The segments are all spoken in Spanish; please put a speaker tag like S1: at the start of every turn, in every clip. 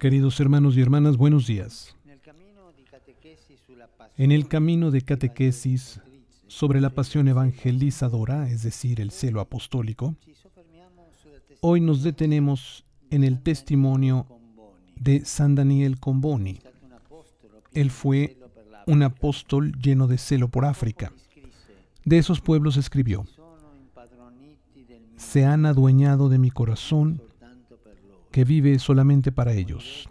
S1: Queridos hermanos y hermanas, buenos días.
S2: En el camino de catequesis
S1: sobre la pasión evangelizadora, es decir, el celo apostólico, hoy nos detenemos en el testimonio de San Daniel Comboni. Él fue un apóstol lleno de celo por África. De esos pueblos escribió, se han adueñado de mi corazón que vive solamente para ellos.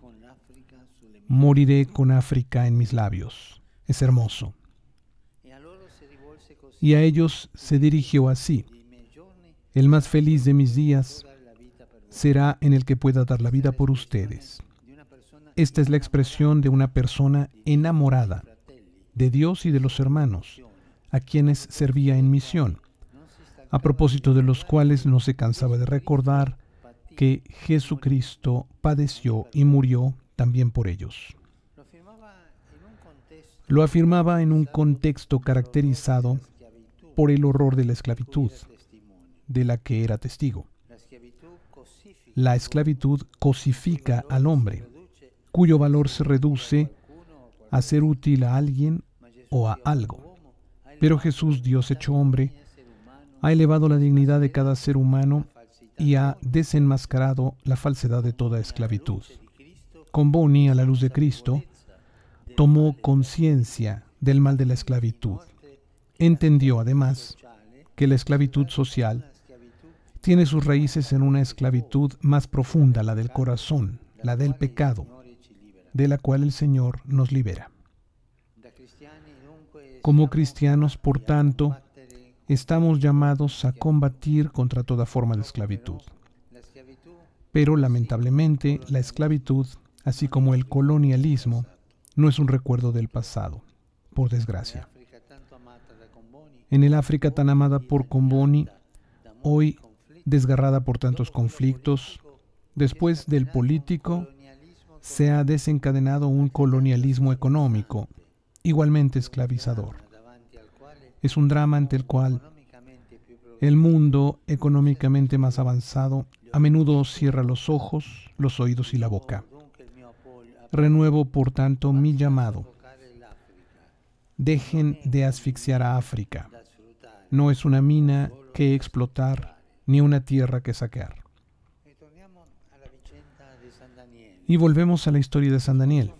S1: Moriré con África en mis labios. Es hermoso. Y a ellos se dirigió así. El más feliz de mis días será en el que pueda dar la vida por ustedes. Esta es la expresión de una persona enamorada de Dios y de los hermanos, a quienes servía en misión, a propósito de los cuales no se cansaba de recordar que Jesucristo padeció y murió también por ellos. Lo afirmaba en un contexto caracterizado por el horror de la esclavitud, de la que era testigo. La esclavitud cosifica al hombre, cuyo valor se reduce a ser útil a alguien o a algo. Pero Jesús, Dios hecho hombre, ha elevado la dignidad de cada ser humano y ha desenmascarado la falsedad de toda esclavitud. Con Boni, a la luz de Cristo, tomó conciencia del mal de la esclavitud. Entendió, además, que la esclavitud social tiene sus raíces en una esclavitud más profunda, la del corazón, la del pecado, de la cual el Señor nos libera. Como cristianos, por tanto, estamos llamados a combatir contra toda forma de esclavitud. Pero lamentablemente la esclavitud, así como el colonialismo, no es un recuerdo del pasado, por desgracia. En el África tan amada por Comboni, hoy desgarrada por tantos conflictos, después del político, se ha desencadenado un colonialismo económico, igualmente esclavizador. Es un drama ante el cual el mundo económicamente más avanzado a menudo cierra los ojos, los oídos y la boca. Renuevo, por tanto, mi llamado. Dejen de asfixiar a África. No es una mina que explotar ni una tierra que saquear. Y volvemos a la historia de San Daniel.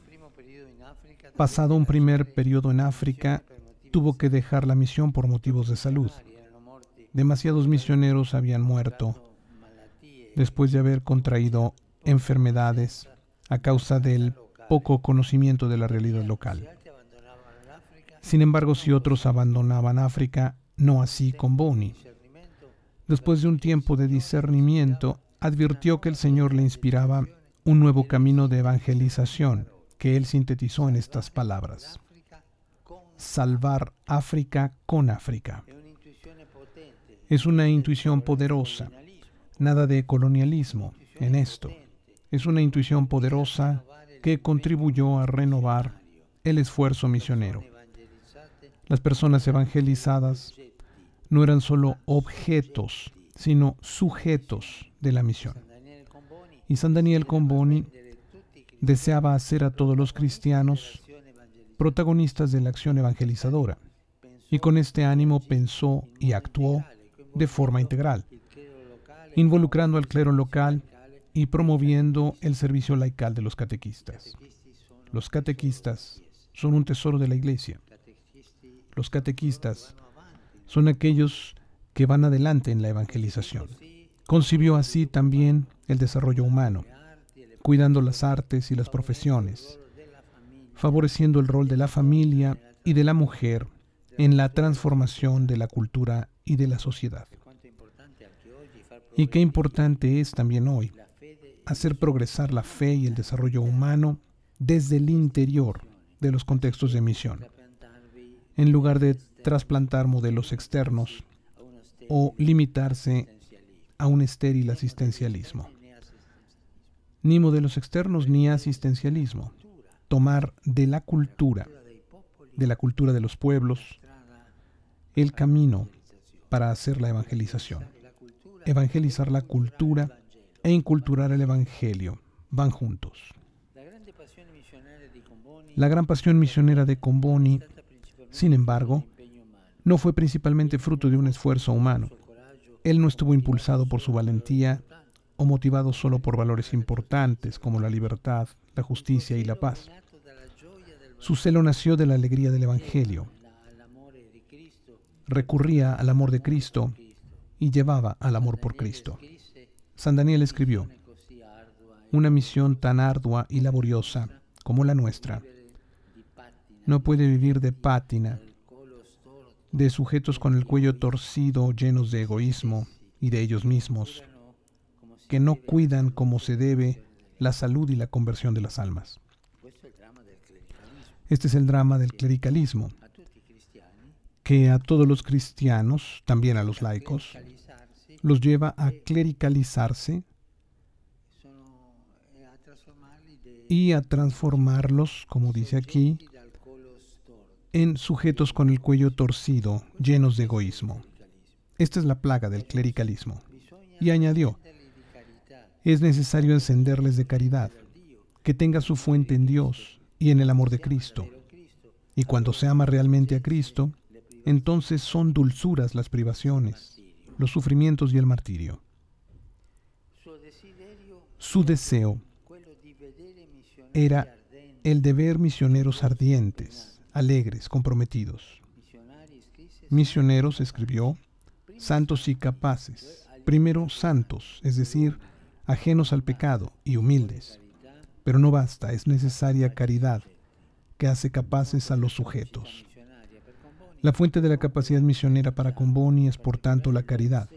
S1: Pasado un primer periodo en África, tuvo que dejar la misión por motivos de salud. Demasiados misioneros habían muerto después de haber contraído enfermedades a causa del poco conocimiento de la realidad local. Sin embargo, si otros abandonaban África, no así con Boni. Después de un tiempo de discernimiento, advirtió que el Señor le inspiraba un nuevo camino de evangelización, que él sintetizó en estas palabras salvar África con África. Es una intuición poderosa, nada de colonialismo en esto. Es una intuición poderosa que contribuyó a renovar el esfuerzo misionero. Las personas evangelizadas no eran solo objetos, sino sujetos de la misión. Y San Daniel Comboni deseaba hacer a todos los cristianos protagonistas de la acción evangelizadora. Y con este ánimo pensó y actuó de forma integral, involucrando al clero local y promoviendo el servicio laical de los catequistas. Los catequistas son un tesoro de la iglesia. Los catequistas son aquellos que van adelante en la evangelización. Concibió así también el desarrollo humano, cuidando las artes y las profesiones, favoreciendo el rol de la familia y de la mujer en la transformación de la cultura y de la sociedad. Y qué importante es también hoy hacer progresar la fe y el desarrollo humano desde el interior de los contextos de misión, en lugar de trasplantar modelos externos o limitarse a un estéril asistencialismo. Ni modelos externos ni asistencialismo tomar de la cultura, de la cultura de los pueblos, el camino para hacer la evangelización. Evangelizar la cultura e inculturar el Evangelio van juntos. La gran pasión misionera de Comboni, sin embargo, no fue principalmente fruto de un esfuerzo humano. Él no estuvo impulsado por su valentía o motivado solo por valores importantes como la libertad, justicia y la paz. Su celo nació de la alegría del Evangelio. Recurría al amor de Cristo y llevaba al amor por Cristo. San Daniel escribió, una misión tan ardua y laboriosa como la nuestra no puede vivir de pátina, de sujetos con el cuello torcido, llenos de egoísmo y de ellos mismos, que no cuidan como se debe la salud y la conversión de las almas. Pues este es el drama del clericalismo, que a todos los cristianos, también a los laicos, los lleva a clericalizarse eh, y a transformarlos, como dice aquí, en sujetos con el cuello torcido, llenos de egoísmo. Esta es la plaga del clericalismo. Y añadió, es necesario encenderles de caridad, que tenga su fuente en Dios y en el amor de Cristo. Y cuando se ama realmente a Cristo, entonces son dulzuras las privaciones, los sufrimientos y el martirio. Su deseo
S2: era el
S1: de ver misioneros ardientes, alegres, comprometidos. Misioneros, escribió, santos y capaces. Primero santos, es decir, ajenos al pecado y humildes. Pero no basta, es necesaria caridad que hace capaces a los sujetos. La fuente de la capacidad misionera para Comboni es por tanto la caridad,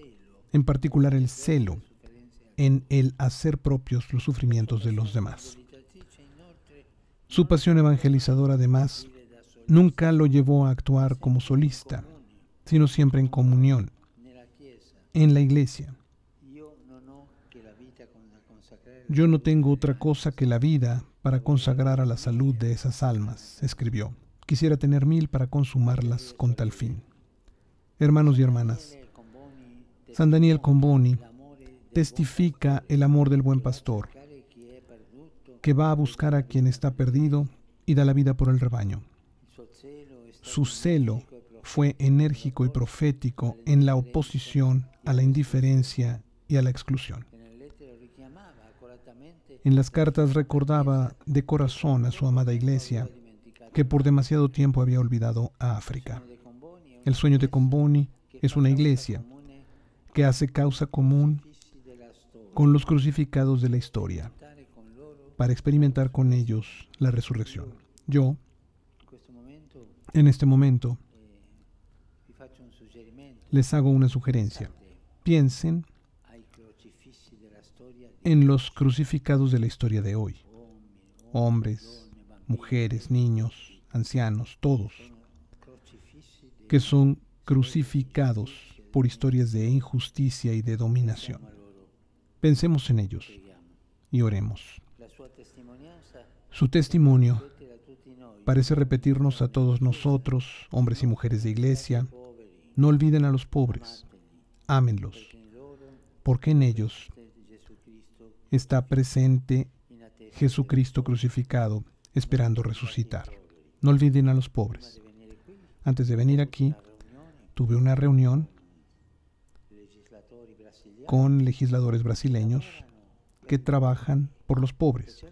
S1: en particular el celo en el hacer propios los sufrimientos de los demás. Su pasión evangelizadora además nunca lo llevó a actuar como solista, sino siempre en comunión, en la iglesia, yo no tengo otra cosa que la vida para consagrar a la salud de esas almas, escribió. Quisiera tener mil para consumarlas con tal fin. Hermanos y hermanas, San Daniel Comboni testifica el amor del buen pastor, que va a buscar a quien está perdido y da la vida por el rebaño. Su celo fue enérgico y profético en la oposición a la indiferencia a la exclusión. En las cartas recordaba de corazón a su amada iglesia que por demasiado tiempo había olvidado a África. El sueño de Comboni es una iglesia que hace causa común con los crucificados de la historia para experimentar con ellos la resurrección. Yo, este en este momento,
S2: eh,
S1: les hago una sugerencia. Piensen en los crucificados de la historia de hoy. Hombres, mujeres, niños, ancianos, todos, que son crucificados por historias de injusticia y de dominación. Pensemos en ellos y oremos. Su testimonio parece repetirnos a todos nosotros, hombres y mujeres de iglesia, no olviden a los pobres, ámenlos, porque en ellos está presente Jesucristo crucificado, esperando resucitar. No olviden a los pobres. Antes de venir aquí, tuve una reunión con legisladores brasileños que trabajan por los pobres,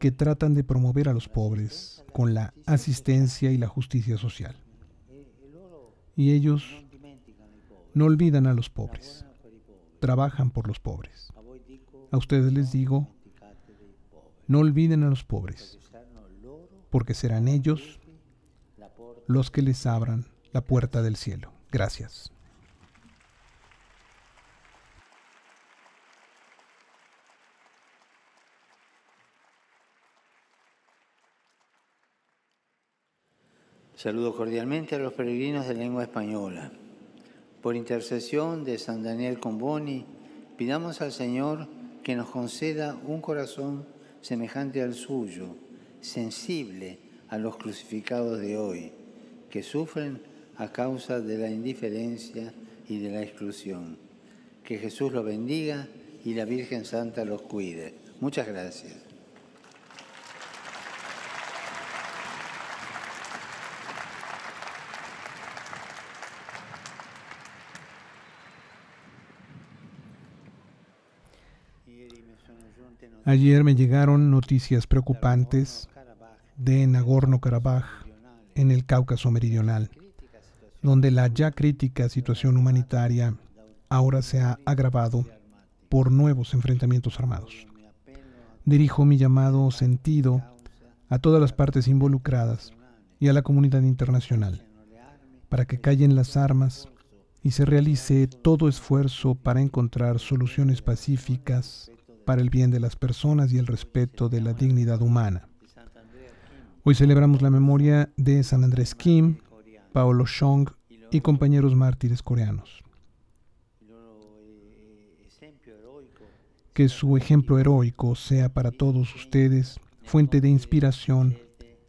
S1: que tratan de promover a los pobres con la asistencia y la justicia social. Y ellos no olvidan a los pobres trabajan por los pobres. A ustedes les digo, no olviden a los pobres, porque serán ellos los que les abran la puerta del cielo. Gracias.
S2: Saludo cordialmente a los peregrinos de lengua española. Por intercesión de San Daniel Comboni, pidamos al Señor que nos conceda un corazón semejante al suyo, sensible a los crucificados de hoy, que sufren a causa de la indiferencia y de la exclusión. Que Jesús los bendiga y la Virgen Santa los cuide. Muchas gracias.
S1: Ayer me llegaron noticias preocupantes de Nagorno-Karabaj, en el Cáucaso Meridional, donde la ya crítica situación humanitaria ahora se ha agravado por nuevos enfrentamientos armados. Dirijo mi llamado sentido a todas las partes involucradas y a la comunidad internacional para que callen las armas y se realice todo esfuerzo para encontrar soluciones pacíficas para el bien de las personas y el respeto de la dignidad humana. Hoy celebramos la memoria de San Andrés Kim, Paolo Shong y compañeros mártires coreanos. Que su ejemplo heroico sea para todos ustedes fuente de inspiración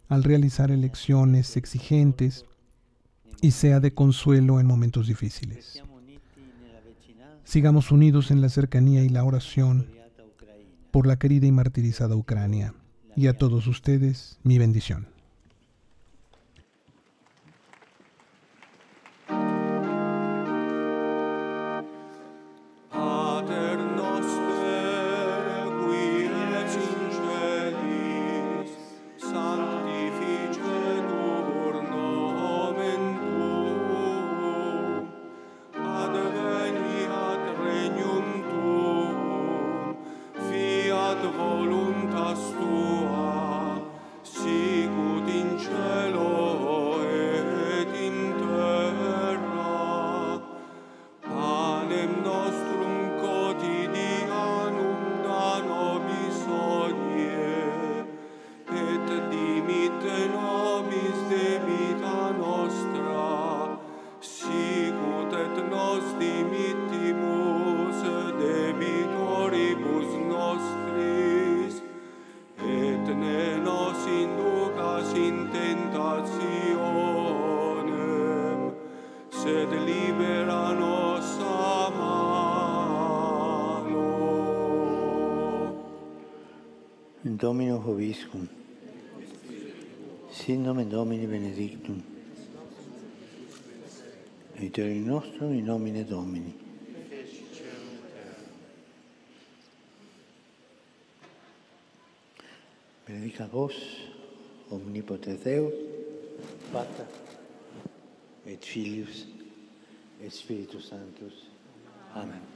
S1: al realizar elecciones exigentes y sea de consuelo en momentos difíciles. Sigamos unidos en la cercanía y la oración por la querida y martirizada Ucrania. Y a todos ustedes, mi bendición.
S3: Domino
S2: Hoviscum. Sin nome Domini Benedictum. Aiutare il nostro in nomine Domini. Benedica vos, omnipotente Deus, Pata, et Filius et Spiritus Sanctus. Amen.